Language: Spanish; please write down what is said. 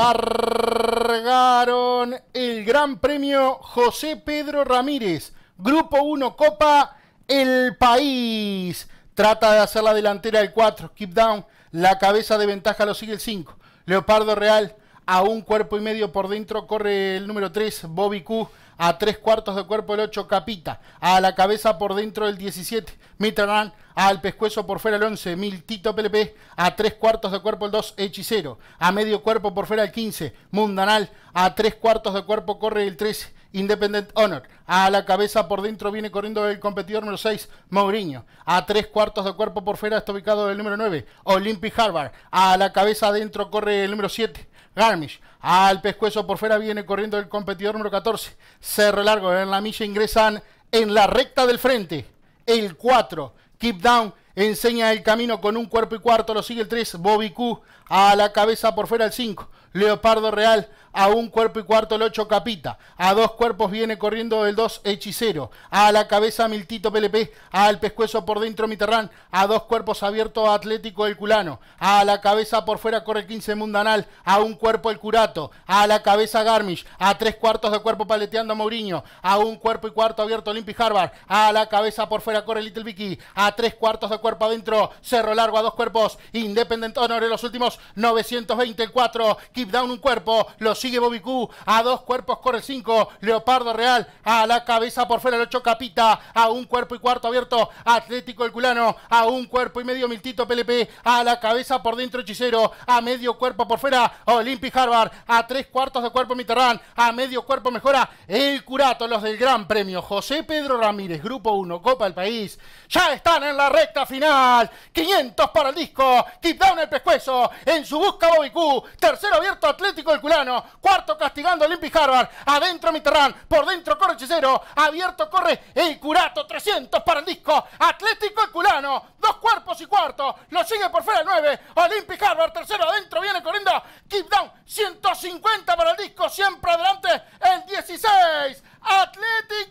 Largaron el Gran Premio José Pedro Ramírez, Grupo 1 Copa, el país. Trata de hacer la delantera el 4, Keep Down, la cabeza de ventaja lo sigue el 5. Leopardo Real a un cuerpo y medio por dentro corre el número 3, Bobby Q, a tres cuartos de cuerpo el 8, Capita, a la cabeza por dentro el 17, Mitranán, al pescuezo por fuera el 11, Miltito PLP, a tres cuartos de cuerpo el 2, Hechicero, a medio cuerpo por fuera el 15, Mundanal, a tres cuartos de cuerpo corre el 3 Independent Honor. A la cabeza por dentro viene corriendo el competidor número 6, Mourinho. A tres cuartos de cuerpo por fuera está ubicado el número 9, Olympic Harvard. A la cabeza adentro corre el número 7, Garmisch. Al pescuezo por fuera viene corriendo el competidor número 14. Cerro largo en la milla ingresan en la recta del frente. El 4. Keep down Enseña el camino con un cuerpo y cuarto. Lo sigue el 3. Bobby Q. A la cabeza por fuera el 5. Leopardo Real. A un cuerpo y cuarto el 8 Capita. A dos cuerpos viene corriendo el 2 Hechicero. A la cabeza Miltito PLP. Al pescuezo por dentro Mitterrand, A dos cuerpos abiertos Atlético el Culano. A la cabeza por fuera corre 15 Mundanal. A un cuerpo el Curato. A la cabeza Garmisch, A tres cuartos de cuerpo paleteando Mourinho. A un cuerpo y cuarto abierto Olympic Harvard. A la cabeza por fuera corre Little Vicky. A tres cuartos de cuerpo adentro. Cerro Largo a dos cuerpos. Independent Honor en los últimos 924. Keep Down un cuerpo. Lo sigue Bobby Q. A dos cuerpos corre el 5. Leopardo Real a la cabeza por fuera el 8 Capita. A un cuerpo y cuarto abierto. Atlético el culano. A un cuerpo y medio Miltito PLP. A la cabeza por dentro Hechicero. A medio cuerpo por fuera Olympic Harvard. A tres cuartos de cuerpo Mitterrand. A medio cuerpo mejora el curato. Los del Gran Premio. José Pedro Ramírez, Grupo 1, Copa del País. Ya están en la recta final. 500 para el disco. Keep down el pescuezo. En su busca Bobby Q. Tercero abierto Atlético el Culano. Cuarto castigando Olympic Harvard. Adentro Mitterrand. Por dentro corre Hechicero. Abierto corre el Curato. 300 para el disco. Atlético el Culano. Dos cuerpos y cuarto. Lo sigue por fuera el 9. Olympic Harvard. Tercero adentro. Viene corriendo. Keep down. 150 para el disco. Siempre adelante el 16. Atlético.